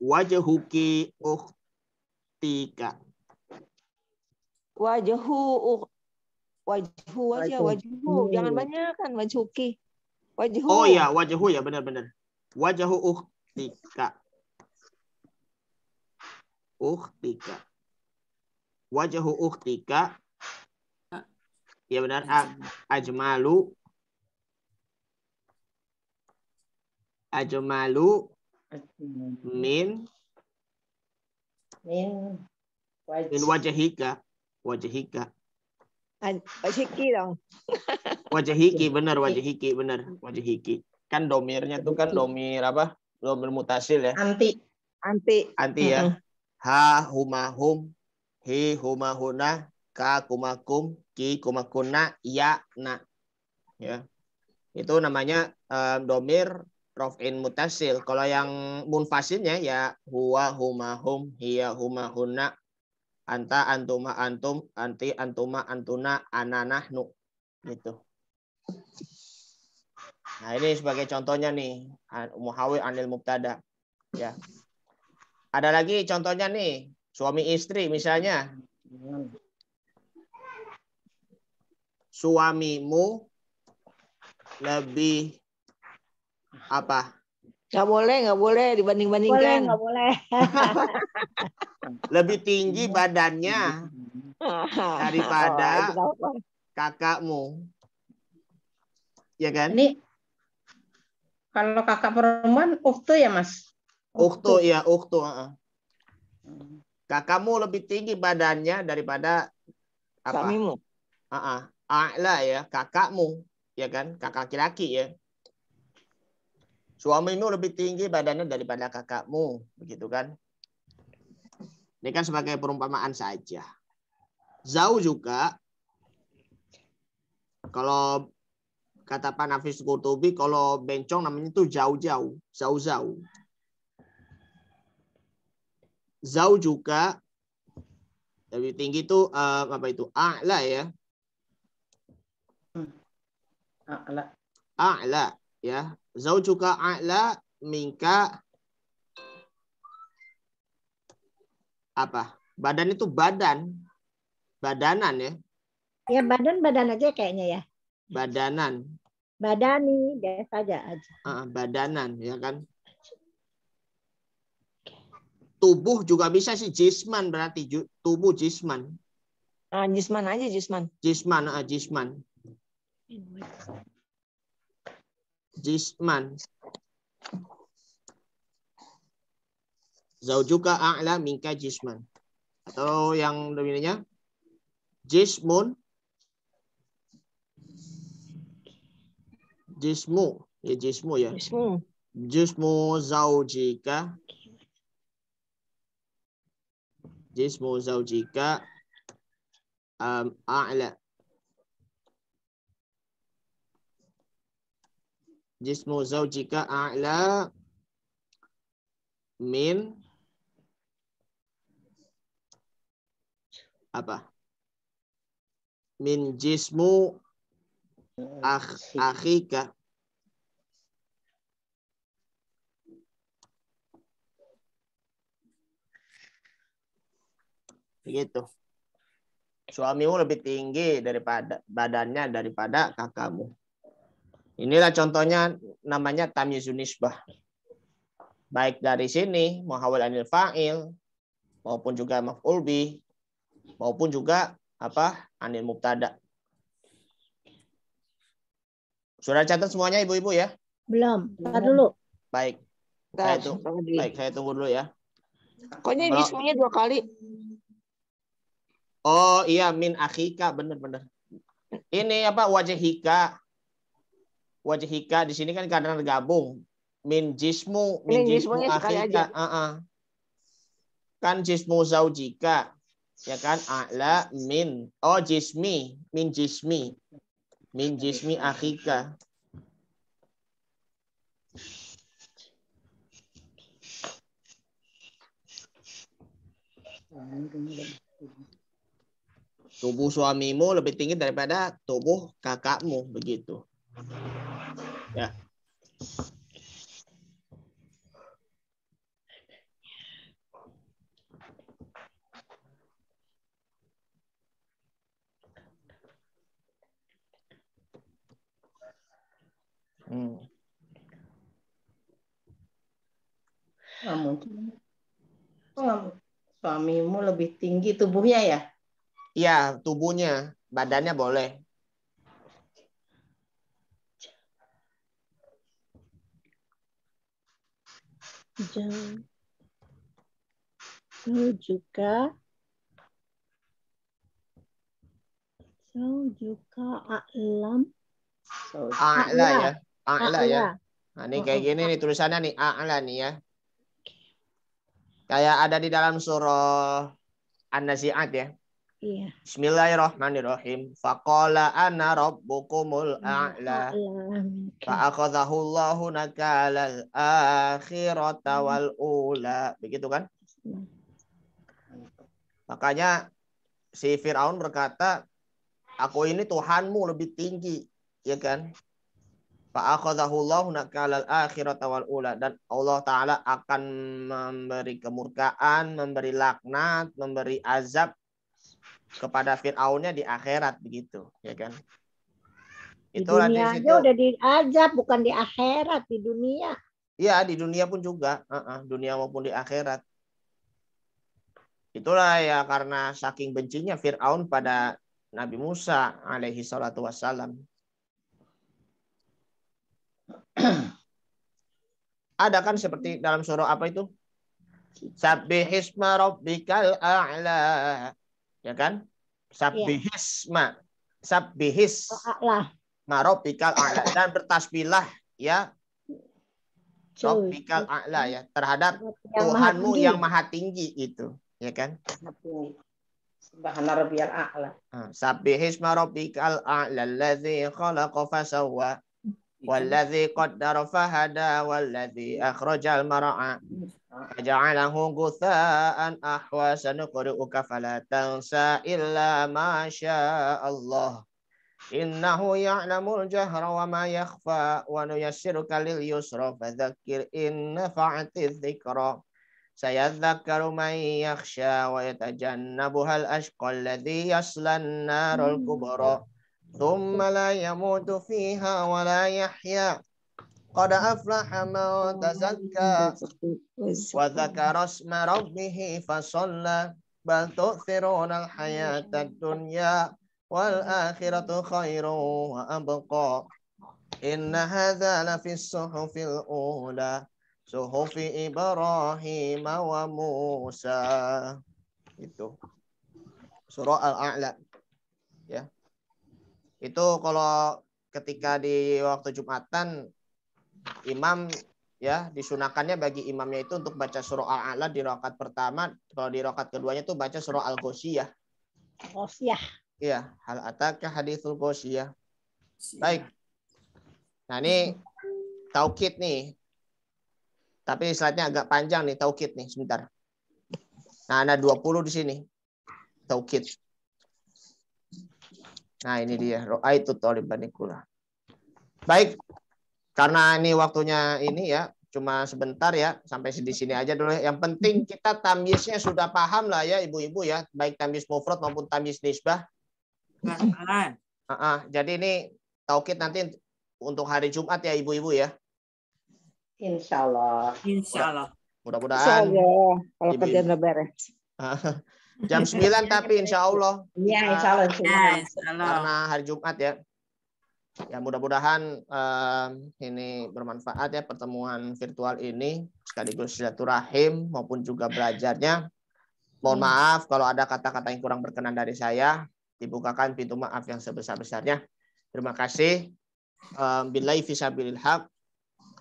wajahuki ukhtika wajhu uh, wajahu, wajah, wajahu, jangan banyak kan wajhuki wajahu. oh ya wajahu ya benar-benar wajhu ukhtika ukhtika wajhu tika, ya benar ajmalu ajmalu min min waj min wajahika wajahika wajahiki dong [LAUGHS] wajhiki benar wajhiki benar wajhiki kan domirnya tuh kan domir apa domir mutasil ya anti anti anti ya mm -hmm. ha huma hum hi huma huna ka kumakum ki kumakuna ya na ya itu namanya um, domir rofin mutasil. Kalau yang munfasilnya ya huwa huma hum hiya huma hunna anta antuma antum anti antuma antuna ananahnu gitu. Nah, ini sebagai contohnya nih muhawi anil mubtada ya. Ada lagi contohnya nih suami istri misalnya. Suamimu lebih apa? Nggak boleh, nggak boleh dibanding-bandingkan. Boleh, nggak boleh. [LAUGHS] Lebih tinggi badannya daripada oh, kakakmu. Ya kan? Ini kalau kakak perempuan uktu ya, Mas? Uktu, ya, uktu. Iya, kakakmu lebih tinggi badannya daripada apa? Kamimu. Uh -uh. A'la ya, kakakmu. Ya kan? Kakak laki-laki ya. Suamimu lebih tinggi badannya daripada kakakmu, begitu kan? Ini kan sebagai perumpamaan saja. Zau juga kalau kata Pak Nafis Kurtubi kalau bencong namanya itu jauh-jauh, jauh-jauh. Zau juga lebih tinggi itu eh, apa itu? A'la ya. Hmm. A'la. A'la ya. Zaujuka a'la minka apa? Badan itu badan. Badanan ya. Ya badan badan aja kayaknya ya. Badanan. Badani biasa aja aja. Uh, badanan ya kan. Tubuh juga bisa sih jisman berarti tubuh jisman. Uh, jisman aja jisman. Jisman uh, jisman jisman. Zaujuka a'la minka jisman. Atau yang dominannya jismun jismu ya jismu ya jismu jismu zaujika jismu zaujika um, a'la jismu zaujika a'la min apa? Min jismu akh, akhika. Begitu. Suamimu lebih tinggi daripada badannya daripada kakakmu. Inilah contohnya namanya tamyizun Baik dari sini muhawal anil fa'il maupun juga maf'ul bi maupun juga apa anil mubtada. Sudah catat semuanya ibu-ibu ya? Belum, tunggu dulu. Baik. saya tunggu, baik, saya tunggu dulu ya. Pokoknya ini semuanya dua kali. Oh iya min akhika benar-benar Ini apa wajah hika wajhika di sini kan kadang tergabung min jismu min, Ini jismu akhika uh -uh. kan jismu zaujika ya kan a'la min oh jismi min jismi min jismi akhika tubuh suamimu lebih tinggi daripada tubuh kakakmu begitu Ya. Hmm. Nah, mungkin oh, suamimu lebih tinggi tubuhnya ya? Iya, tubuhnya. Badannya boleh. jam atau juga atau juga a'lam a'la ya a'la ya nah, ini kayak oh, gini oh, nih oh. tulisannya nih a'la nih ya kayak ada di dalam surah An-Nasi'at ya Iya. Bismillahirrahmanirrahim. Faqala ana rabbukumul a'la. Fa akhadhahu Allahu nakal akhirata hmm. wal ula. Begitu kan? Makanya si Firaun berkata, "Aku ini Tuhanmu lebih tinggi." Ya kan? Fa'akhadhahullahu nakal akhirat wal ula dan Allah taala akan memberi kemurkaan, memberi laknat, memberi azab kepada Fir'aunnya di akhirat begitu, ya kan? itu di dunia aja udah diajak, bukan di akhirat, di dunia. Iya, di dunia pun juga, uh-uh, dunia maupun di akhirat. Itulah ya karena saking bencinya Fir'aun pada Nabi Musa alaihi salatu wassalam. [CLEARS THROAT] Ada kan seperti dalam surah apa itu? Sabbihisma rabbikal a'la ya kan? Sabbihisma. Iya. ma Marobikal a'la. Dan bertasbihlah ya. Robikal a'la ya. Terhadap yang Tuhanmu maha yang maha tinggi itu. Ya kan? Subhana rabbiyal a'la. Sabbihisma rabbikal a'la allazi khalaqa fasawwa. والذي قدر فهدى والذي أخرج المرعى فجعله غثاء أحوى سنقرئك فلا تنسى إلا ما شاء الله إنه يعلم الجهر وما يخفى ونيسرك لليسر فذكر إن نفعت الذكرى سيذكر من يخشى ويتجنبها الأشقى الذي يصلى النار الكبرى ثم لا يموت فيها ولا يحيا قد أفلح من تزكى وذكر اسم ربه فصلى بل تؤثرون الحياة الدنيا والآخرة خير وأبقى إن هذا لفي الصحف الأولى صحف إبراهيم وموسى itu surah al-a'la ya itu kalau ketika di waktu jumatan imam ya disunakannya bagi imamnya itu untuk baca surah al-a'la di rokat pertama kalau di rokat keduanya itu baca surah al ghosiyah ghosiyah iya hal ataka hadithul ghosiyah baik nah ini taukid nih tapi slide-nya agak panjang nih taukid nih sebentar nah ada 20 di sini taukid nah ini dia ro'aitu talibanikula baik karena ini waktunya ini ya, cuma sebentar ya, sampai di sini aja dulu. Ya. Yang penting kita tamisnya sudah paham lah ya ibu-ibu ya, baik tamis mufrad maupun tamis nisbah. Uh -uh. Jadi ini taukid nanti untuk hari Jumat ya ibu-ibu ya. [LAUGHS] Iya, insya Allah. Insya Allah. Mudah-mudahan. Insya Allah. Kalau ibu kerjaan beres. Jam 9 tapi insya Allah. insyaallah insya Insya Allah. Karena hari Jumat ya ya mudah-mudahan eh, ini bermanfaat ya pertemuan virtual ini sekaligus silaturahim maupun juga belajarnya. Mohon hmm. maaf kalau ada kata-kata yang kurang berkenan dari saya. Dibukakan pintu maaf yang sebesar-besarnya. Terima kasih. Eh, billahi fisabilil haq.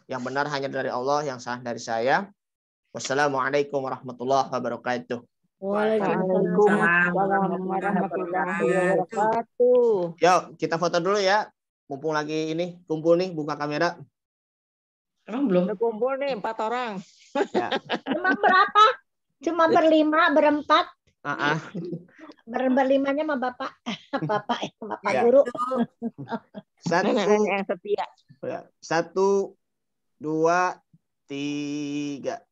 Yang benar hanya dari Allah, yang salah dari saya. Wassalamualaikum warahmatullahi wabarakatuh. Waalaikumsalam warahmatullahi wabarakatuh. Yuk, kita foto dulu ya mumpung lagi ini kumpul nih buka kamera. Emang belum? Udah kumpul nih empat orang. Ya. [LAUGHS] Cuma berapa? Cuma ya. berlima, berempat. Uh -uh. Ber berlimanya sama bapak, [LAUGHS] bapak, ya, bapak ya. guru. Satu, yang ya. Satu, dua, tiga.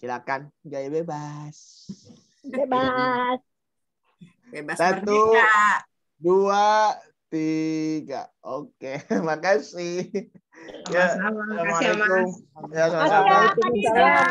Silakan, gaya bebas. Bebas. Bebas Satu, dua, tiga. Oke, [LAUGHS] ya, ya, ya, makasih. Ya, Assalamualaikum. Ya,